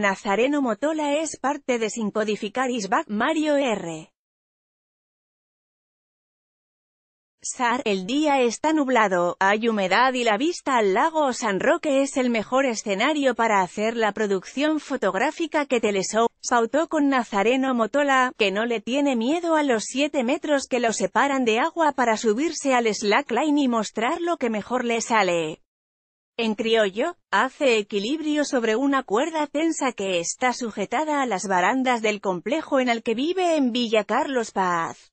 Nazareno Motola es parte de Sin Codificar Isback Mario R. Sar, el día está nublado, hay humedad y la vista al lago San Roque es el mejor escenario para hacer la producción fotográfica que Teleshow sautó con Nazareno Motola, que no le tiene miedo a los 7 metros que lo separan de agua para subirse al slackline y mostrar lo que mejor le sale. En criollo, hace equilibrio sobre una cuerda tensa que está sujetada a las barandas del complejo en el que vive en Villa Carlos Paz.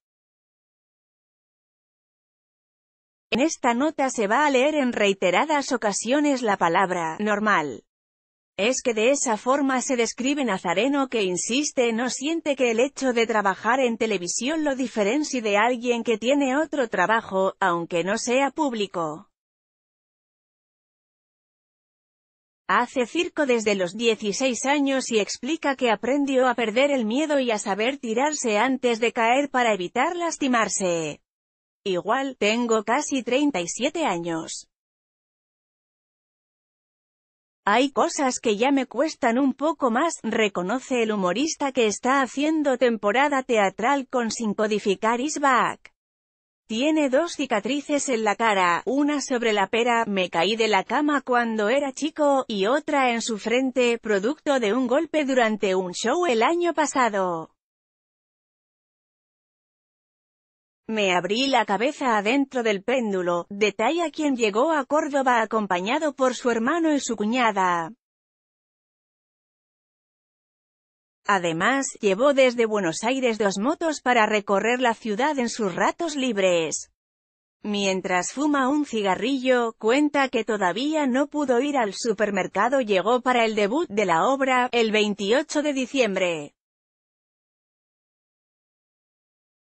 En esta nota se va a leer en reiteradas ocasiones la palabra «normal». Es que de esa forma se describe Nazareno que insiste no siente que el hecho de trabajar en televisión lo diferencie de alguien que tiene otro trabajo, aunque no sea público. Hace circo desde los 16 años y explica que aprendió a perder el miedo y a saber tirarse antes de caer para evitar lastimarse. Igual, tengo casi 37 años. Hay cosas que ya me cuestan un poco más, reconoce el humorista que está haciendo temporada teatral con Sin Codificar Is tiene dos cicatrices en la cara, una sobre la pera, me caí de la cama cuando era chico, y otra en su frente, producto de un golpe durante un show el año pasado. Me abrí la cabeza adentro del péndulo, detalla quien llegó a Córdoba acompañado por su hermano y su cuñada. Además, llevó desde Buenos Aires dos motos para recorrer la ciudad en sus ratos libres. Mientras fuma un cigarrillo, cuenta que todavía no pudo ir al supermercado llegó para el debut de la obra, el 28 de diciembre.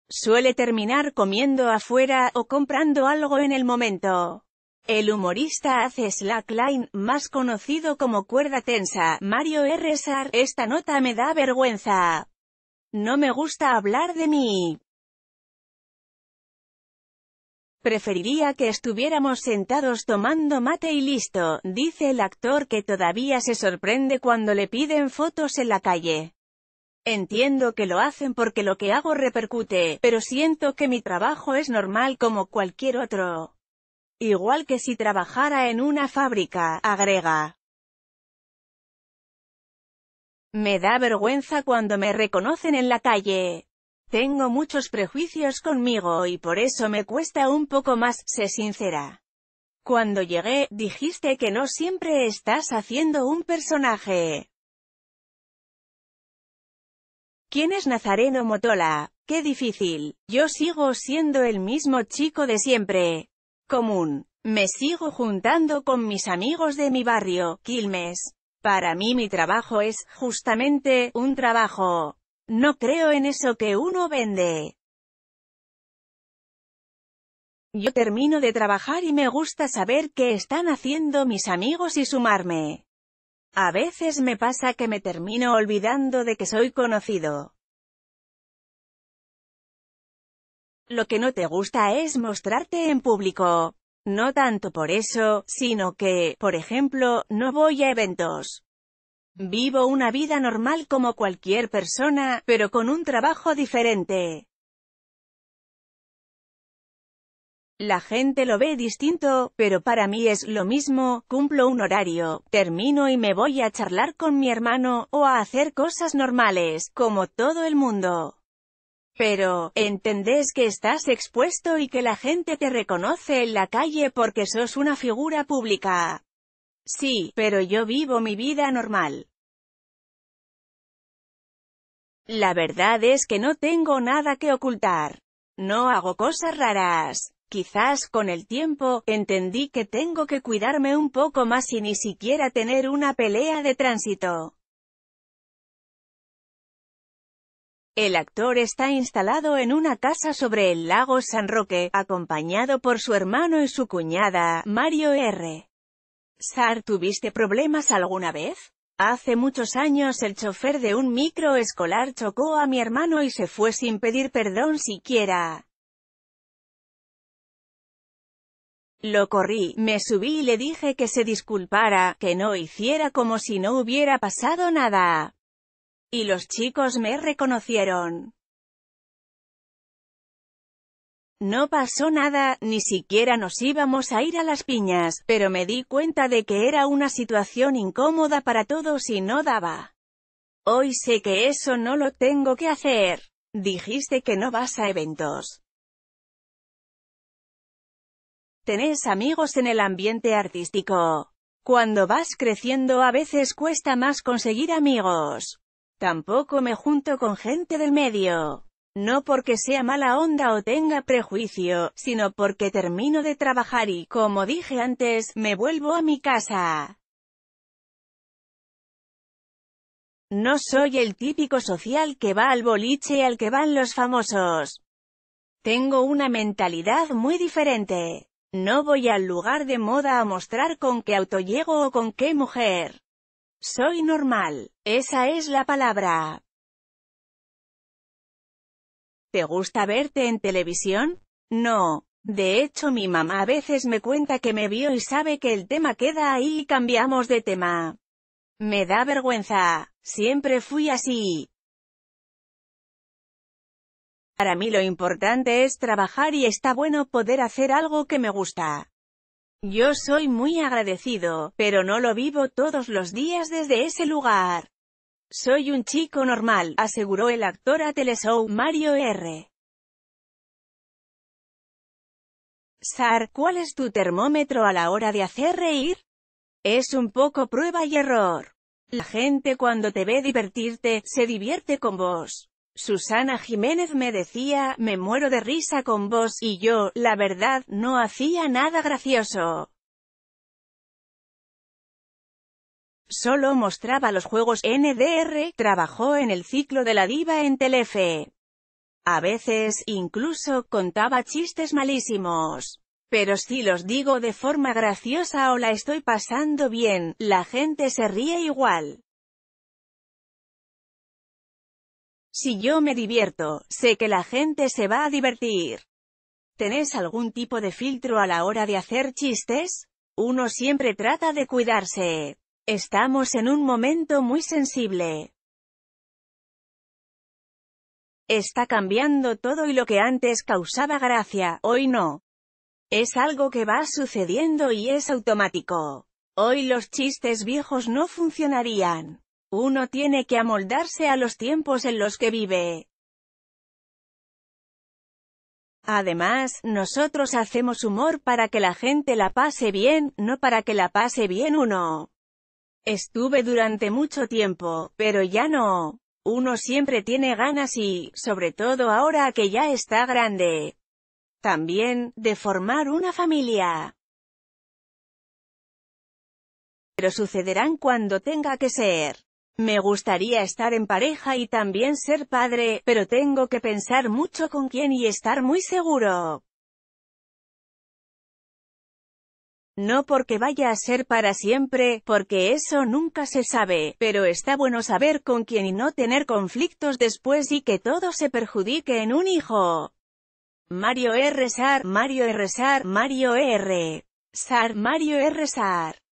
Suele terminar comiendo afuera, o comprando algo en el momento. El humorista hace slackline, más conocido como cuerda tensa, Mario R. Sar, esta nota me da vergüenza. No me gusta hablar de mí. Preferiría que estuviéramos sentados tomando mate y listo, dice el actor que todavía se sorprende cuando le piden fotos en la calle. Entiendo que lo hacen porque lo que hago repercute, pero siento que mi trabajo es normal como cualquier otro. Igual que si trabajara en una fábrica, agrega. Me da vergüenza cuando me reconocen en la calle. Tengo muchos prejuicios conmigo y por eso me cuesta un poco más, se sincera. Cuando llegué, dijiste que no siempre estás haciendo un personaje. ¿Quién es Nazareno Motola? Qué difícil. Yo sigo siendo el mismo chico de siempre común. Me sigo juntando con mis amigos de mi barrio, Quilmes. Para mí mi trabajo es, justamente, un trabajo. No creo en eso que uno vende. Yo termino de trabajar y me gusta saber qué están haciendo mis amigos y sumarme. A veces me pasa que me termino olvidando de que soy conocido. Lo que no te gusta es mostrarte en público. No tanto por eso, sino que, por ejemplo, no voy a eventos. Vivo una vida normal como cualquier persona, pero con un trabajo diferente. La gente lo ve distinto, pero para mí es lo mismo, cumplo un horario, termino y me voy a charlar con mi hermano, o a hacer cosas normales, como todo el mundo. Pero, entendés que estás expuesto y que la gente te reconoce en la calle porque sos una figura pública. Sí, pero yo vivo mi vida normal. La verdad es que no tengo nada que ocultar. No hago cosas raras. Quizás con el tiempo, entendí que tengo que cuidarme un poco más y ni siquiera tener una pelea de tránsito. El actor está instalado en una casa sobre el lago San Roque, acompañado por su hermano y su cuñada, Mario R. Sar, ¿tuviste problemas alguna vez? Hace muchos años el chofer de un micro escolar chocó a mi hermano y se fue sin pedir perdón siquiera. Lo corrí, me subí y le dije que se disculpara, que no hiciera como si no hubiera pasado nada. Y los chicos me reconocieron. No pasó nada, ni siquiera nos íbamos a ir a las piñas, pero me di cuenta de que era una situación incómoda para todos y no daba. Hoy sé que eso no lo tengo que hacer. Dijiste que no vas a eventos. Tenés amigos en el ambiente artístico. Cuando vas creciendo a veces cuesta más conseguir amigos. Tampoco me junto con gente del medio. No porque sea mala onda o tenga prejuicio, sino porque termino de trabajar y, como dije antes, me vuelvo a mi casa. No soy el típico social que va al boliche al que van los famosos. Tengo una mentalidad muy diferente. No voy al lugar de moda a mostrar con qué auto llego o con qué mujer. Soy normal. Esa es la palabra. ¿Te gusta verte en televisión? No. De hecho mi mamá a veces me cuenta que me vio y sabe que el tema queda ahí y cambiamos de tema. Me da vergüenza. Siempre fui así. Para mí lo importante es trabajar y está bueno poder hacer algo que me gusta. Yo soy muy agradecido, pero no lo vivo todos los días desde ese lugar. Soy un chico normal, aseguró el actor a Teleshow Mario R. Sar, ¿cuál es tu termómetro a la hora de hacer reír? Es un poco prueba y error. La gente cuando te ve divertirte, se divierte con vos. Susana Jiménez me decía, me muero de risa con vos, y yo, la verdad, no hacía nada gracioso. Solo mostraba los juegos NDR, trabajó en el ciclo de la diva en Telefe. A veces, incluso, contaba chistes malísimos. Pero si los digo de forma graciosa o la estoy pasando bien, la gente se ríe igual. Si yo me divierto, sé que la gente se va a divertir. ¿Tenés algún tipo de filtro a la hora de hacer chistes? Uno siempre trata de cuidarse. Estamos en un momento muy sensible. Está cambiando todo y lo que antes causaba gracia, hoy no. Es algo que va sucediendo y es automático. Hoy los chistes viejos no funcionarían. Uno tiene que amoldarse a los tiempos en los que vive. Además, nosotros hacemos humor para que la gente la pase bien, no para que la pase bien uno. Estuve durante mucho tiempo, pero ya no. Uno siempre tiene ganas y, sobre todo ahora que ya está grande. También, de formar una familia. Pero sucederán cuando tenga que ser. Me gustaría estar en pareja y también ser padre, pero tengo que pensar mucho con quién y estar muy seguro. No porque vaya a ser para siempre, porque eso nunca se sabe, pero está bueno saber con quién y no tener conflictos después y que todo se perjudique en un hijo. Mario R. Sar, Mario R. Sar, Mario R. Sar, Mario R. Sar.